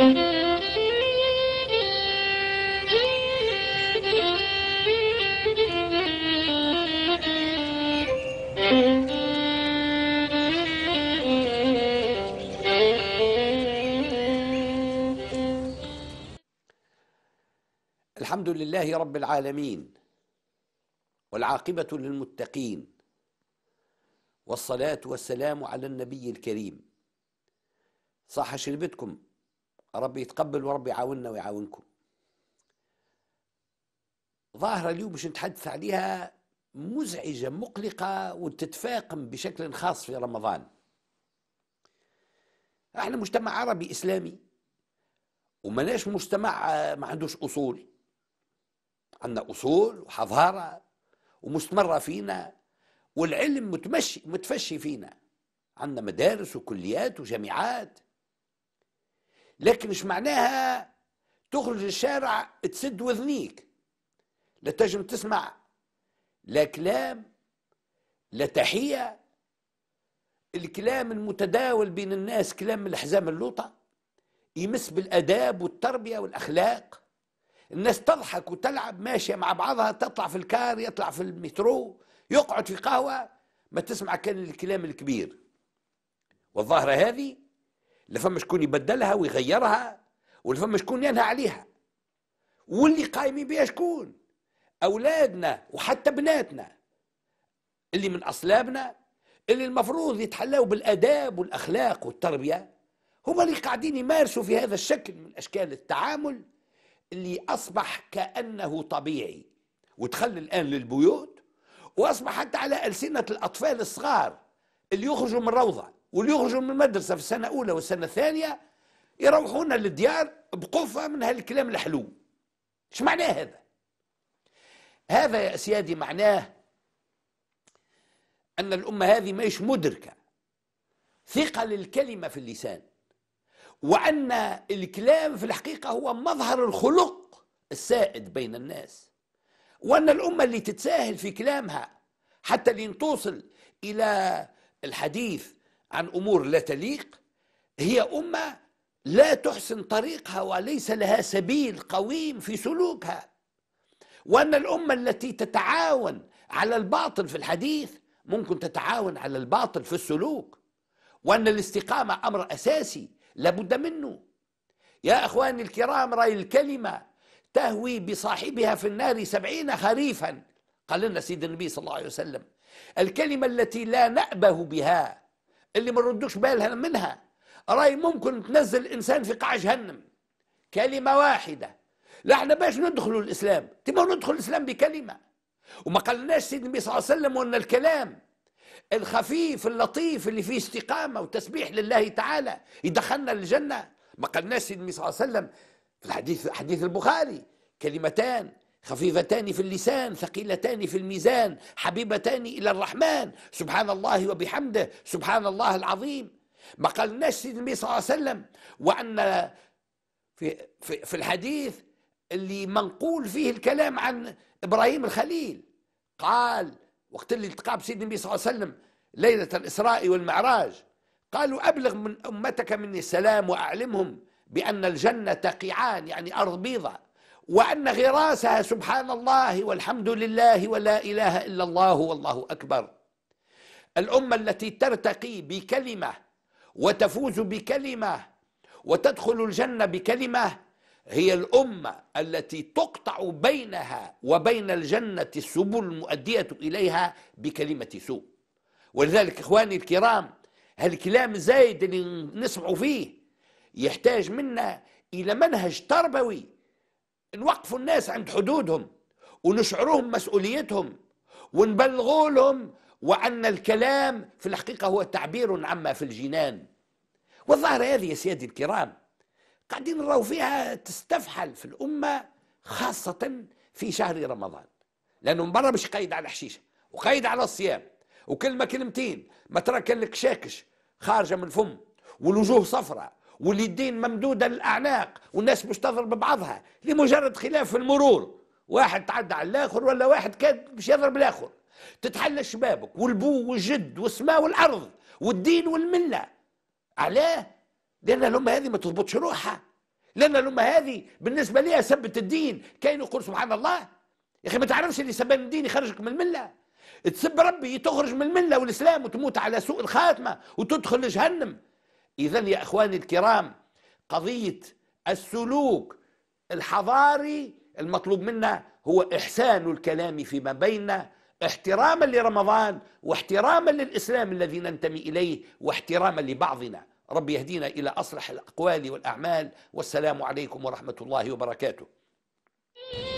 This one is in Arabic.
الحمد لله رب العالمين والعاقبة للمتقين والصلاة والسلام على النبي الكريم صح شربتكم ربي يتقبل وربي يعاوننا ويعاونكم ظاهرة اليوم باش نتحدث عليها مزعجة مقلقة وتتفاقم بشكل خاص في رمضان احنا مجتمع عربي إسلامي ومناش مجتمع آه، ما عندوش أصول عندنا أصول وحضارة ومستمرة فينا والعلم متمشي متفشي فينا عندنا مدارس وكليات وجامعات لكن مش معناها تخرج الشارع تسد وذنيك لا تجم تسمع لا كلام لا تحية الكلام المتداول بين الناس كلام الحزام اللوطة يمس بالأداب والتربية والأخلاق الناس تضحك وتلعب ماشية مع بعضها تطلع في الكار يطلع في المترو يقعد في قهوة ما تسمع كان الكلام الكبير والظاهرة هذه لا فما شكون يبدلها ويغيرها ولا فما شكون ينهى عليها واللي قايمين بها شكون اولادنا وحتى بناتنا اللي من اصلابنا اللي المفروض يتحلاوا بالاداب والاخلاق والتربيه هما اللي قاعدين يمارسوا في هذا الشكل من اشكال التعامل اللي اصبح كانه طبيعي وتخلى الان للبيوت واصبح حتى على السنه الاطفال الصغار اللي يخرجوا من روضه واللي يخرجوا من المدرسه في السنه الاولى والسنه الثانيه يروحون للديار بقفه من هالكلام الحلو ايش معناه هذا هذا يا سيادي معناه ان الامه هذه ماهيش مدركه ثقل الكلمه في اللسان وان الكلام في الحقيقه هو مظهر الخلق السائد بين الناس وان الامه اللي تتساهل في كلامها حتى لين توصل الى الحديث عن امور لا تليق هي امه لا تحسن طريقها وليس لها سبيل قويم في سلوكها وان الامه التي تتعاون على الباطل في الحديث ممكن تتعاون على الباطل في السلوك وان الاستقامه امر اساسي لابد منه يا اخواني الكرام راي الكلمه تهوي بصاحبها في النار سبعين خريفا قال لنا سيد النبي صلى الله عليه وسلم الكلمه التي لا نابه بها اللي ما ردوش بالها منها راي ممكن تنزل الانسان في قاع جهنم كلمه واحده لا احنا باش ندخلوا الاسلام تبغى ندخل الاسلام بكلمه وما قالناش سيدنا النبي صلى الله عليه وسلم وان الكلام الخفيف اللطيف اللي فيه استقامه وتسبيح لله تعالى يدخلنا الجنه ما قالناش سيدنا النبي صلى الله عليه وسلم في الحديث حديث البخاري كلمتان خفيفتان في اللسان ثقيلتان في الميزان حبيبتان إلى الرحمن سبحان الله وبحمده سبحان الله العظيم ما قالناش سيدنا النبي صلى الله عليه وسلم وأن في, في, في الحديث اللي منقول فيه الكلام عن إبراهيم الخليل قال وقت اللي التقى بسيدنا النبي صلى الله عليه وسلم ليلة الإسراء والمعراج قالوا أبلغ من أمتك مني السلام وأعلمهم بأن الجنة قيعان يعني أرض بيضاء وأن غراسها سبحان الله والحمد لله ولا إله إلا الله والله أكبر الأمة التي ترتقي بكلمة وتفوز بكلمة وتدخل الجنة بكلمة هي الأمة التي تقطع بينها وبين الجنة السبل المؤدية إليها بكلمة سوء ولذلك إخواني الكرام هالكلام الزايد اللي نسمعوا فيه يحتاج منا إلى منهج تربوي نوقفوا الناس عند حدودهم ونشعرهم مسؤوليتهم ونبلغوا لهم وأن الكلام في الحقيقة هو تعبير عما في الجنان والظاهرة هذه يا سيادي الكرام قاعدين نراو فيها تستفحل في الأمة خاصة في شهر رمضان لأنه من برا مش قايد على الحشيشة وقايد على الصيام وكلمة كلمتين ما ترى لك شاكش خارجة من الفم والوجوه صفراء واليدين ممدوده للاعناق والناس مش تضرب بعضها لمجرد خلاف في المرور واحد تعدى على الاخر ولا واحد كاد باش يضرب الاخر تتحلى شبابك والبو والجد والسماء والارض والدين والمله علاه لان الامه هذه ما تضبطش روحها لان الامه هذه بالنسبه لها سبت الدين كاين يقول سبحان الله يا اخي ما تعرفش اللي سبان الدين يخرجك من المله تسب ربي تخرج من المله والاسلام وتموت على سوء الخاتمه وتدخل لجهنم إذا يا إخواني الكرام قضية السلوك الحضاري المطلوب منا هو إحسان الكلام فيما بيننا احتراما لرمضان واحتراما للإسلام الذي ننتمي إليه واحتراما لبعضنا رب يهدينا إلى أصلح الأقوال والأعمال والسلام عليكم ورحمة الله وبركاته